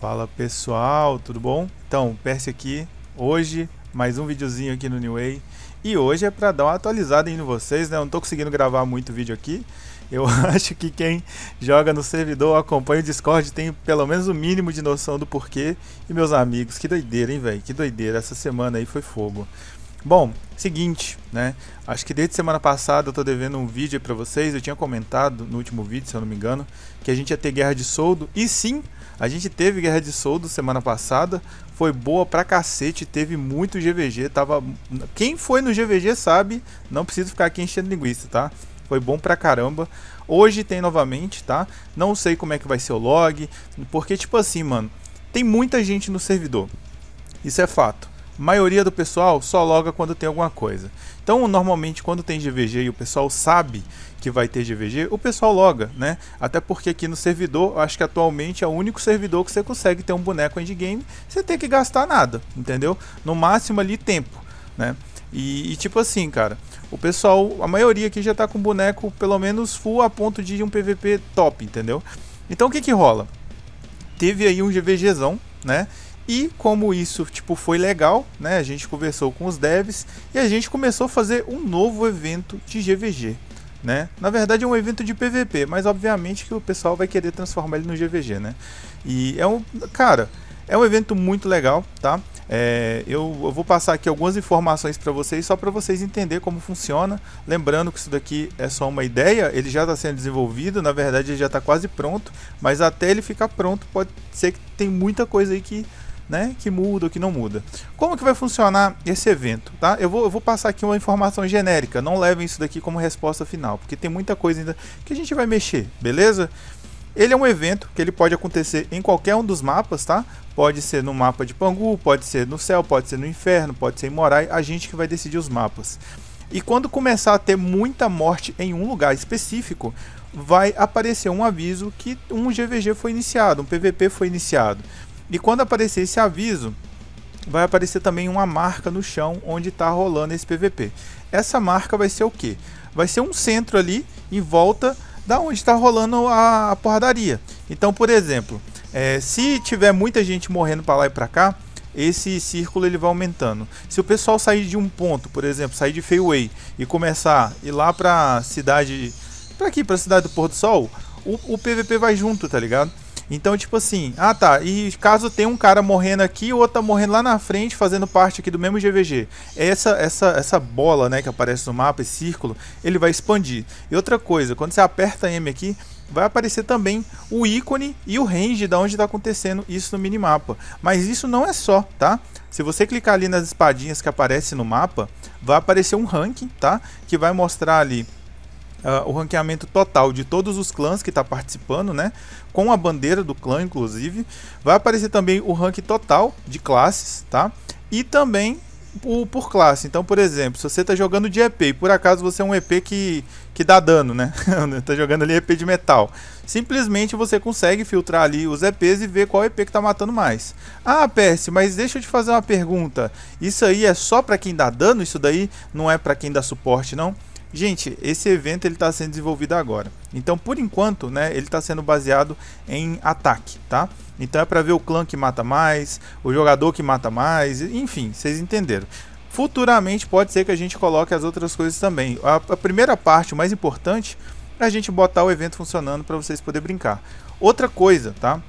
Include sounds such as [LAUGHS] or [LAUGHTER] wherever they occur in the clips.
Fala pessoal, tudo bom? Então, Percy aqui, hoje mais um videozinho aqui no New Way e hoje é para dar uma atualizada aí em vocês, né? Eu não tô conseguindo gravar muito vídeo aqui. Eu [LAUGHS] acho que quem joga no servidor, acompanha o Discord, tem pelo menos o um mínimo de noção do porquê. E meus amigos, que doideira, hein, velho? Que doideira. Essa semana aí foi fogo. Bom, seguinte, né? Acho que desde semana passada eu tô devendo um vídeo para vocês. Eu tinha comentado no último vídeo, se eu não me engano, que a gente ia ter guerra de soldo. E sim, a gente teve guerra de soldo semana passada. Foi boa pra cacete, teve muito GVG, tava Quem foi no GVG sabe, não preciso ficar aqui enchendo linguiça, tá? Foi bom pra caramba. Hoje tem novamente, tá? Não sei como é que vai ser o log, porque tipo assim, mano, tem muita gente no servidor. Isso é fato maioria do pessoal só loga quando tem alguma coisa. Então, normalmente, quando tem GVG e o pessoal sabe que vai ter GVG, o pessoal loga, né? Até porque aqui no servidor, acho que atualmente é o único servidor que você consegue ter um boneco endgame sem ter que gastar nada, entendeu? No máximo ali tempo, né? E, e, tipo assim, cara, o pessoal, a maioria aqui já tá com boneco pelo menos full a ponto de um PVP top, entendeu? Então o que que rola? Teve aí um GVGzão, né? E como isso tipo foi legal, né? A gente conversou com os devs e a gente começou a fazer um novo evento de GVG, né? Na verdade é um evento de PVP, mas obviamente que o pessoal vai querer transformar ele no GVG, né? E é um cara, é um evento muito legal, tá? É, eu, eu, vou passar aqui algumas informações para vocês, só para vocês entenderem como funciona. Lembrando que isso daqui é só uma ideia, ele já está sendo desenvolvido, na verdade ele já está quase pronto, mas até ele ficar pronto pode ser que tem muita coisa aí que né, que muda ou que não muda. Como que vai funcionar esse evento? Tá? Eu, vou, eu vou passar aqui uma informação genérica, não levem isso daqui como resposta final, porque tem muita coisa ainda que a gente vai mexer, beleza? Ele é um evento que ele pode acontecer em qualquer um dos mapas, tá? Pode ser no mapa de Pangu, pode ser no céu, pode ser no inferno, pode ser em Morai, a gente que vai decidir os mapas. E quando começar a ter muita morte em um lugar específico, vai aparecer um aviso que um GVG foi iniciado, um PVP foi iniciado. E quando aparecer esse aviso, vai aparecer também uma marca no chão onde está rolando esse PVP. Essa marca vai ser o quê? Vai ser um centro ali em volta da onde está rolando a, a porradaria. Então, por exemplo, é, se tiver muita gente morrendo para lá e para cá, esse círculo ele vai aumentando. Se o pessoal sair de um ponto, por exemplo, sair de Feiway e começar a ir lá para cidade, para aqui, para cidade do Pôr do Sol, o, o PVP vai junto, tá ligado? Então, tipo assim, ah tá, e caso tenha um cara morrendo aqui, o outro tá morrendo lá na frente, fazendo parte aqui do mesmo GVG. Essa essa essa bola, né, que aparece no mapa, esse círculo, ele vai expandir. E outra coisa, quando você aperta M aqui, vai aparecer também o ícone e o range da onde está acontecendo isso no minimapa. Mas isso não é só, tá? Se você clicar ali nas espadinhas que aparece no mapa, vai aparecer um ranking, tá? Que vai mostrar ali Uh, o ranqueamento total de todos os clãs que está participando, né? com a bandeira do clã, inclusive. Vai aparecer também o rank total de classes, tá? E também o por classe. Então, por exemplo, se você está jogando de EP e por acaso você é um EP que, que dá dano, né? [LAUGHS] tá jogando ali EP de metal. Simplesmente você consegue filtrar ali os EPs e ver qual EP que tá matando mais. Ah, Percy, mas deixa eu te fazer uma pergunta. Isso aí é só para quem dá dano? Isso daí não é para quem dá suporte, não? Gente, esse evento ele está sendo desenvolvido agora. Então, por enquanto, né, ele está sendo baseado em ataque, tá? Então é para ver o clã que mata mais, o jogador que mata mais, enfim, vocês entenderam. Futuramente pode ser que a gente coloque as outras coisas também. A, a primeira parte, o mais importante, é a gente botar o evento funcionando para vocês poderem brincar. Outra coisa, tá?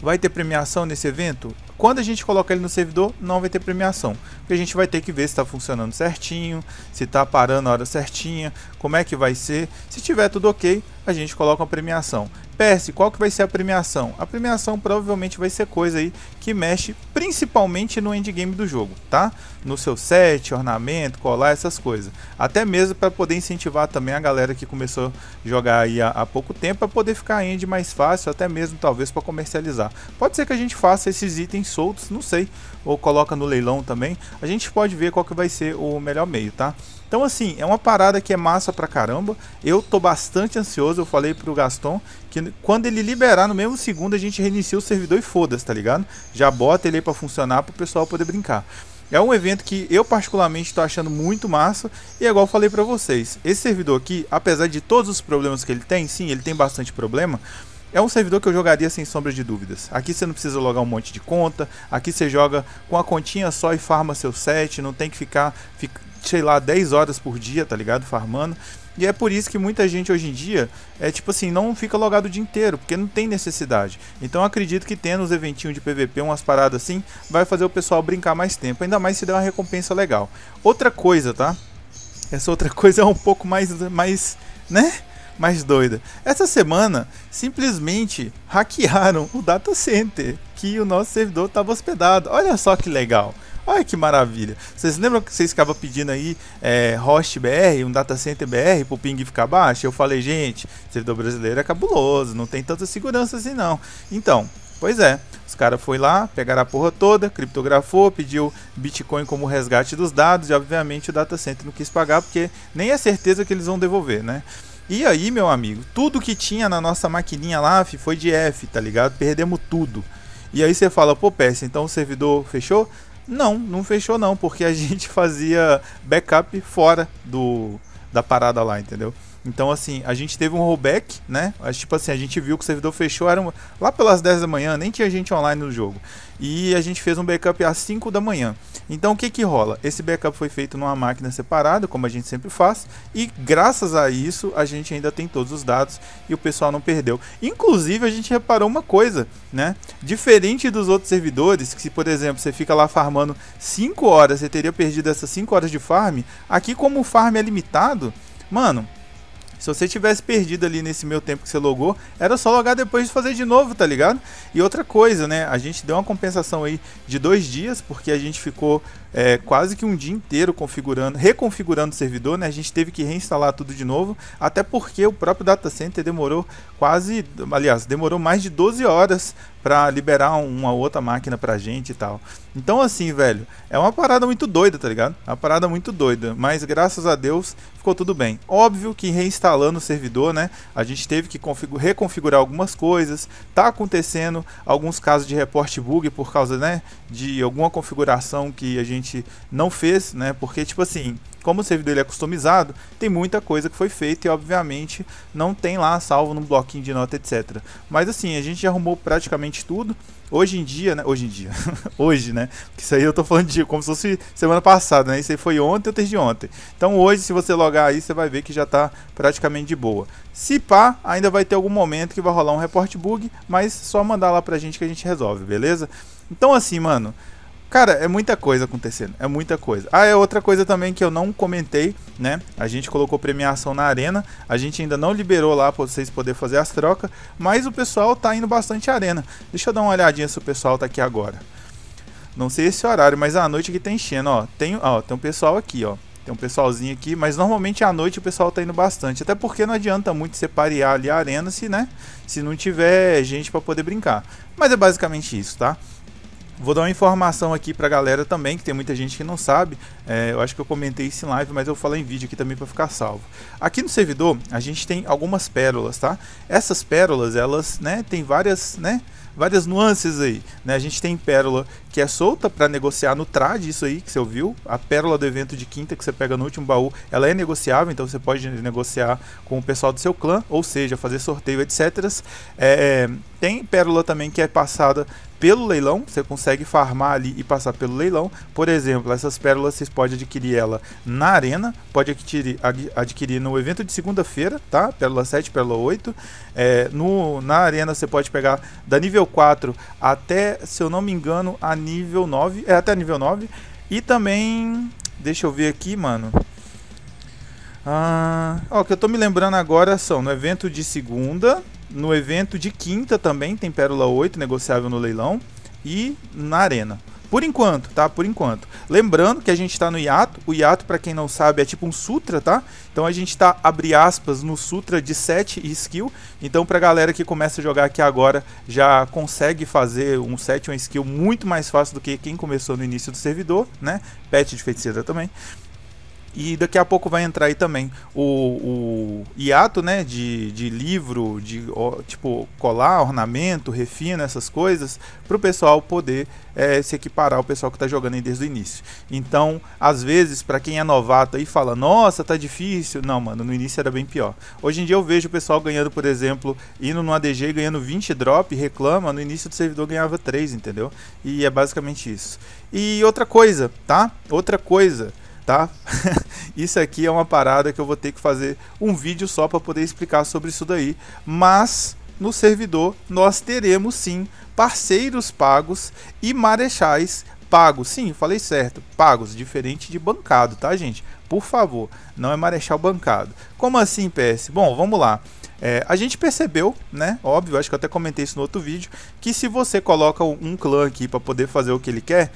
Vai ter premiação nesse evento? Quando a gente coloca ele no servidor, não vai ter premiação. Porque a gente vai ter que ver se está funcionando certinho, se está parando a hora certinha, como é que vai ser. Se tiver tudo ok, a gente coloca uma premiação. Perse, qual que vai ser a premiação? A premiação provavelmente vai ser coisa aí que mexe principalmente no endgame do jogo, tá? No seu set, ornamento, colar, essas coisas. Até mesmo para poder incentivar também a galera que começou a jogar aí há, pouco tempo a poder ficar ainda mais fácil, até mesmo talvez para comercializar. Pode ser que a gente faça esses itens soltos, não sei, ou coloca no leilão também. A gente pode ver qual que vai ser o melhor meio, tá? Então, assim, é uma parada que é massa pra caramba. Eu tô bastante ansioso. Eu falei pro Gaston que quando ele liberar, no mesmo segundo, a gente reinicia o servidor e foda-se, tá ligado? Já bota ele aí pra funcionar pro pessoal poder brincar. É um evento que eu particularmente estou achando muito massa e é igual falei para vocês, esse servidor aqui, apesar de todos os problemas que ele tem, sim, ele tem bastante problema, é um servidor que eu jogaria sem sombra de dúvidas. Aqui você não precisa logar um monte de conta, aqui você joga com a continha só e farma seu set, não tem que ficar, fica, sei lá, 10 horas por dia, tá ligado? Farmando. E é por isso que muita gente hoje em dia é tipo assim, não fica logado o dia inteiro, porque não tem necessidade. Então acredito que tendo os eventinhos de PVP, umas paradas assim, vai fazer o pessoal brincar mais tempo, ainda mais se der uma recompensa legal. Outra coisa, tá? Essa outra [LAUGHS] coisa é um pouco mais mais, né? mais doida. Essa semana, simplesmente hackearam o data center que o nosso servidor estava hospedado. Olha só que legal. Olha que maravilha. Vocês lembram que vocês ficavam pedindo aí é, host BR, um data center BR o ping ficar baixo? Eu falei, gente, servidor brasileiro é cabuloso, não tem tanta segurança assim não. Então, pois é. Os caras foi lá, pegaram a porra toda, criptografou, pediu Bitcoin como resgate dos dados e obviamente o data center não quis pagar porque nem é certeza que eles vão devolver, né? E aí, meu amigo, tudo que tinha na nossa maquininha lá foi de F, tá ligado? Perdemos tudo. E aí você fala, pô, PS, então o servidor fechou? Não, não fechou não, porque a [LAUGHS] gente fazia backup fora do da parada lá, entendeu? Então, assim, a gente teve um rollback, né? Tipo assim, a gente viu que o servidor fechou, era lá pelas 10 da manhã, nem tinha gente online no jogo. E a gente fez um backup às 5 da manhã. Então, o que que rola? Esse backup foi feito numa máquina separada, como a gente sempre faz, e graças a isso a gente ainda tem todos os dados e o pessoal não perdeu. Inclusive, a gente reparou uma coisa, né? Diferente dos outros servidores, que se, por exemplo, você fica lá farmando 5 horas, você teria perdido essas 5 horas de farm, aqui como o farm é limitado, mano, se você tivesse perdido ali nesse meu tempo que você logou, era só logar depois de fazer de novo, tá ligado? E outra coisa, né? A gente deu uma compensação aí de dois dias, porque a gente ficou é, quase que um dia inteiro configurando, reconfigurando o servidor, né? A gente teve que reinstalar tudo de novo, até porque o próprio data center demorou quase, aliás, demorou mais de 12 horas para liberar uma outra máquina pra gente e tal. Então, assim, velho, é uma parada muito doida, tá ligado? É uma parada muito doida. Mas graças a Deus ficou tudo bem. Óbvio que reinstalando o servidor, né? A gente teve que reconfigurar algumas coisas. Tá acontecendo alguns casos de report bug por causa, né? De alguma configuração que a gente não fez, né? Porque, tipo assim como o servidor ele é customizado, tem muita coisa que foi feita e obviamente não tem lá salvo no bloquinho de nota, etc. Mas assim, a gente já arrumou praticamente tudo. Hoje em dia, né? Hoje em dia. [LAUGHS] hoje, né? Porque isso aí eu tô falando de como se fosse semana passada, né? Isso aí foi ontem ou desde ontem. Então hoje, se você logar aí, você vai ver que já tá praticamente de boa. Se pá, ainda vai ter algum momento que vai rolar um report bug, mas só mandar lá pra gente que a gente resolve, beleza? Então assim, mano, Cara, é muita coisa acontecendo, é muita coisa. Ah, é outra coisa também que eu não comentei, né? A gente colocou premiação na arena, a gente ainda não liberou lá para vocês poder fazer as trocas, mas o pessoal tá indo bastante à arena. Deixa eu dar uma olhadinha se o pessoal tá aqui agora. Não sei esse horário, mas é a noite aqui tá enchendo, ó. Tem, ó, tem um pessoal aqui, ó. Tem um pessoalzinho aqui, mas normalmente à noite o pessoal tá indo bastante, até porque não adianta muito separear ali a arena se, né, se não tiver gente para poder brincar. Mas é basicamente isso, tá? Vou dar uma informação aqui pra galera também, que tem muita gente que não sabe. É, eu acho que eu comentei isso em live, mas eu vou falar em vídeo aqui também para ficar salvo. Aqui no servidor, a gente tem algumas pérolas, tá? Essas pérolas, elas, né, tem várias, né, várias nuances aí, né? A gente tem pérola que é solta para negociar no trad, isso aí que você ouviu. A pérola do evento de quinta que você pega no último baú, ela é negociável, então você pode negociar com o pessoal do seu clã, ou seja, fazer sorteio, etc. É, é, tem pérola também que é passada pelo leilão, você consegue farmar ali e passar pelo leilão. Por exemplo, essas pérolas vocês podem adquirir ela na arena, pode adquirir, adquirir no evento de segunda-feira, tá? Pérola 7, pérola 8. É, no, na arena você pode pegar da nível 4 até, se eu não me engano, a nível 9. É até nível 9. E também. Deixa eu ver aqui, mano. Ah, ó, o que eu tô me lembrando agora são no evento de segunda, no evento de quinta também tem Pérola 8 negociável no leilão e na Arena. Por enquanto, tá? Por enquanto. Lembrando que a gente está no hiato. O hiato, para quem não sabe, é tipo um sutra, tá? Então a gente está abre aspas, no sutra de 7 e skill. Então pra galera que começa a jogar aqui agora, já consegue fazer um set um skill muito mais fácil do que quem começou no início do servidor, né? Pet de feiticeira também. E daqui a pouco vai entrar aí também o, o hiato, né? De, de livro, de ó, tipo colar, ornamento, refino, essas coisas, para o pessoal poder é, se equiparar ao pessoal que está jogando aí desde o início. Então, às vezes, para quem é novato aí fala, nossa, tá difícil. Não, mano, no início era bem pior. Hoje em dia eu vejo o pessoal ganhando, por exemplo, indo no ADG ganhando 20 drop, reclama, no início do servidor ganhava 3, entendeu? E é basicamente isso. E outra coisa, tá? Outra coisa tá? [LAUGHS] isso aqui é uma parada que eu vou ter que fazer um vídeo só para poder explicar sobre isso daí, mas no servidor nós teremos sim parceiros pagos e marechais pagos. Sim, falei certo, pagos, diferente de bancado, tá, gente? Por favor, não é marechal bancado. Como assim, PS? Bom, vamos lá. É, a gente percebeu, né? Óbvio, acho que eu até comentei isso no outro vídeo, que se você coloca um clã aqui para poder fazer o que ele quer,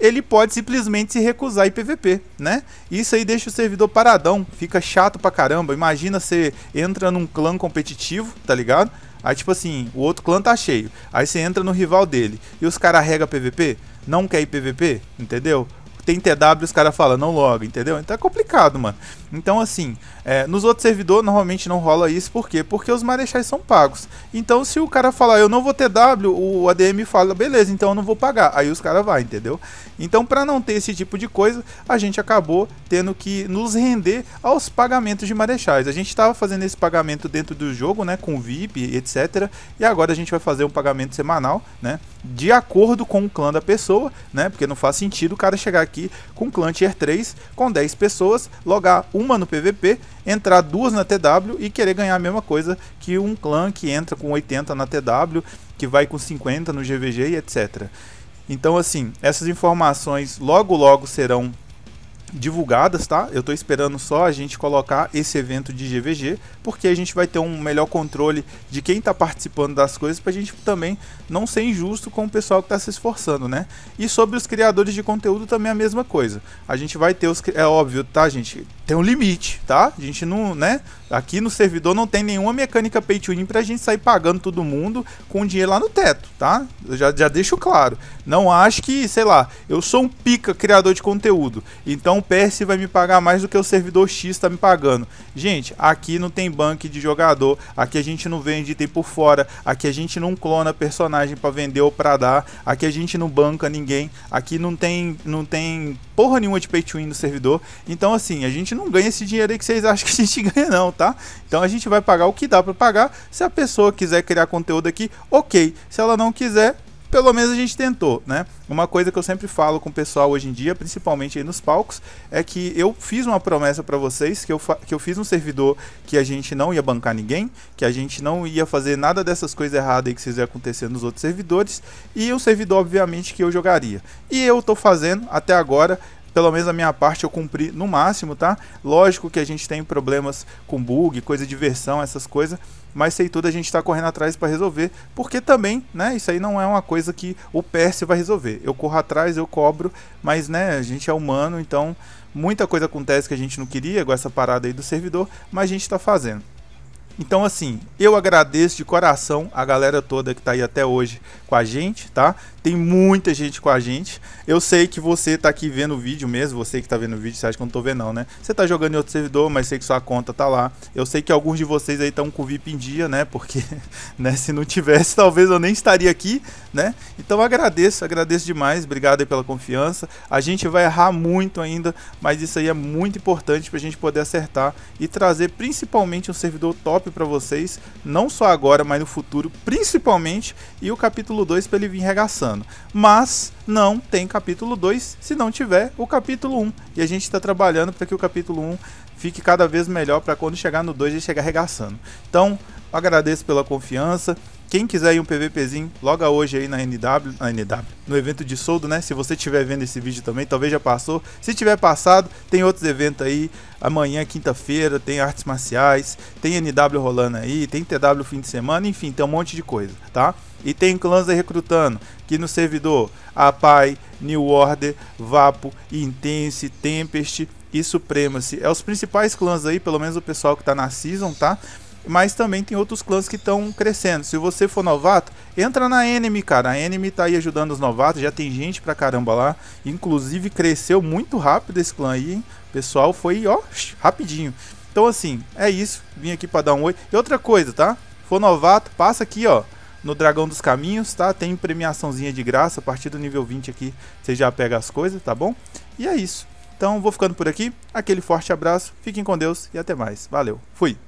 ele pode simplesmente se recusar em PVP, né? Isso aí deixa o servidor paradão, fica chato pra caramba. Imagina você entra num clã competitivo, tá ligado? Aí tipo assim, o outro clã tá cheio. Aí você entra no rival dele e os caras regam PVP, não quer ir PVP, entendeu? Tem TW os caras falam, não logo, entendeu? Então é complicado, mano. Então, assim, é, nos outros servidores normalmente não rola isso, por quê? Porque os marechais são pagos. Então, se o cara falar, eu não vou ter W, o ADM fala, beleza, então eu não vou pagar. Aí os caras vão, entendeu? Então, para não ter esse tipo de coisa, a gente acabou tendo que nos render aos pagamentos de marechais. A gente estava fazendo esse pagamento dentro do jogo, né, com VIP, etc. E agora a gente vai fazer um pagamento semanal, né, de acordo com o clã da pessoa, né, porque não faz sentido o cara chegar aqui com clã tier 3, com 10 pessoas, logar o uma no PVP, entrar duas na TW e querer ganhar a mesma coisa que um clã que entra com 80 na TW, que vai com 50 no GVG e etc. Então, assim, essas informações logo logo serão divulgadas, tá? Eu estou esperando só a gente colocar esse evento de GVG, porque a gente vai ter um melhor controle de quem está participando das coisas, para a gente também não ser injusto com o pessoal que está se esforçando, né? E sobre os criadores de conteúdo também é a mesma coisa. A gente vai ter os é óbvio, tá, gente? Tem um limite, tá? A gente não, né? Aqui no servidor não tem nenhuma mecânica pay to win pra gente sair pagando todo mundo com dinheiro lá no teto, tá? Eu já, já deixo claro. Não acho que, sei lá, eu sou um pica criador de conteúdo, então o PS vai me pagar mais do que o servidor X tá me pagando. Gente, aqui não tem banco de jogador, aqui a gente não vende item por fora, aqui a gente não clona personagem para vender ou pra dar, aqui a gente não banca ninguém, aqui não tem, não tem porra nenhuma de pay to win no servidor. Então assim, a gente não ganha esse dinheiro aí que vocês acham que a gente [LAUGHS] ganha não, tá? tá? Então a gente vai pagar o que dá para pagar. Se a pessoa quiser criar conteúdo aqui, ok. Se ela não quiser, pelo menos a gente tentou, né? Uma coisa que eu sempre falo com o pessoal hoje em dia, principalmente aí nos palcos, é que eu fiz uma promessa para vocês que eu, que eu fiz um servidor que a gente não ia bancar ninguém, que a gente não ia fazer nada dessas coisas erradas aí que fizeram acontecendo nos outros servidores, e um servidor, obviamente, que eu jogaria. E eu tô fazendo até agora, pelo menos a minha parte eu cumpri no máximo, tá? Lógico que a gente tem problemas com bug, coisa de versão, essas coisas, mas sei tudo a gente está correndo atrás para resolver, porque também, né, isso aí não é uma coisa que o PS vai resolver. Eu corro atrás, eu cobro, mas né, a gente é humano, então muita coisa acontece que a gente não queria, igual essa parada aí do servidor, mas a gente está fazendo. Então, assim, eu agradeço de coração a galera toda que tá aí até hoje com a gente, tá? Tem muita gente com a gente. Eu sei que você tá aqui vendo o vídeo mesmo, você que tá vendo o vídeo, você acha que eu não tô vendo não, né? Você tá jogando em outro servidor, mas sei que sua conta tá lá. Eu sei que alguns de vocês aí estão com o VIP em dia, né? Porque, [LAUGHS] né, se não tivesse, [LAUGHS] talvez eu nem estaria aqui, né? Então agradeço, agradeço demais. Obrigado aí pela confiança. A gente vai errar muito ainda, mas isso aí é muito importante pra gente poder acertar e trazer principalmente um servidor top para vocês, não só agora, mas no futuro, principalmente, e o capítulo 2 para ele vir regaçando ano. Mas não tem capítulo 2 se não tiver o capítulo 1. Um. E a gente está trabalhando para que o capítulo 1 um fique cada vez melhor para quando chegar no 2 ele chegar arregaçando. Então, agradeço pela confiança. Quem quiser ir um PVPzinho, logo hoje aí na NW, na NW, no evento de soldo, né? Se você estiver vendo esse vídeo também, talvez já passou. Se tiver passado, tem outros eventos aí. Amanhã, quinta-feira, tem artes marciais, tem NW rolando aí, tem TW fim de semana, enfim, tem um monte de coisa, tá? E tem clãs aí recrutando que no servidor APAI, New Order, Vapo, Intense, Tempest e Supremacy. É os principais clãs aí, pelo menos o pessoal que tá na Season, tá? Mas também tem outros clãs que estão crescendo. Se você for novato, entra na Enemy, cara. A Enemy tá aí ajudando os novatos, já tem gente pra caramba lá. Inclusive cresceu muito rápido esse clã aí, hein? pessoal foi, ó, rapidinho. Então assim, é isso. Vim aqui pra dar um oi. E outra coisa, tá? For novato, passa aqui, ó no Dragão dos Caminhos, tá? Tem premiaçãozinha de graça, a partir do nível 20 aqui você já pega as coisas, tá bom? E é isso. Então vou ficando por aqui, aquele forte abraço, fiquem com Deus e até mais. Valeu, fui!